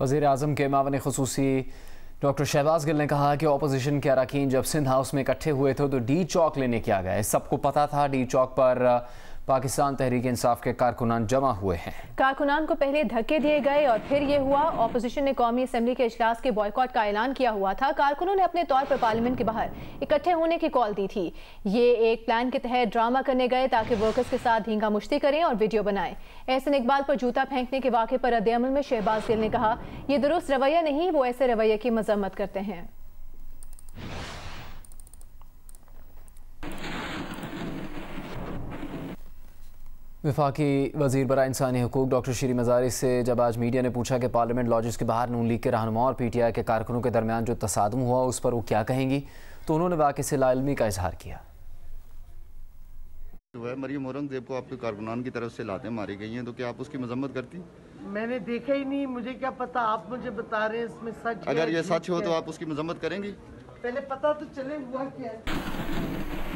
वजीर अजम के मावन खसूसी डॉक्टर शहबाज गिल ने कहा कि अपोजिशन के अरकान जब सिंध हाउस में इकट्ठे हुए थे तो डी चौक लेने के आ गए सबको पता था डी चौक पर पाकिस्तान तहरीक इंसाफ के कारकुनान जमा हुए हैं कारकुनान को पहले धक्के दिए गए और फिर ये हुआ अपोजिशन ने कौमी असम्बली के अजलास के बॉयकॉट का ऐलान किया हुआ था कारकुनों ने अपने तौर पर पार्लियामेंट के बाहर इकट्ठे होने की कॉल दी थी ये एक प्लान के तहत ड्रामा करने गए ताकि वर्कर्स के साथ धींगा मुश्ती करें और वीडियो बनाएं ऐसे इकबाल पर जूता फेंकने के वाक़े पर रद्द में शहबाज गिल ने कहा यह दुरुस्त रवैया नहीं वो ऐसे रवैये की मजम्मत करते हैं विफाकी वजीर बरा इंसानी हकूक डॉक्टर श्री मजारी से जब आज मीडिया ने पूछा कि पार्लियामेंट लॉजिस के बाहर नून लीग के रहनुमा और पी टी आई के कारकुनों के दरमियान जो तसादम हुआ उस पर वो क्या कहेंगी तो उन्होंने वाकई से लालमी का इजहार किया जो है मरियम औरंगजेब को आपके कारकुनान की तरफ से लातें मारी गई हैं तो क्या आप उसकी मजम्मत करती मैंने देखा ही नहीं मुझे क्या पता आप मुझे बता रहे हैं इसमें सच अगर ये सच हो तो आप उसकी मजम्मत करेंगी पहले पता तो चले हुआ क्या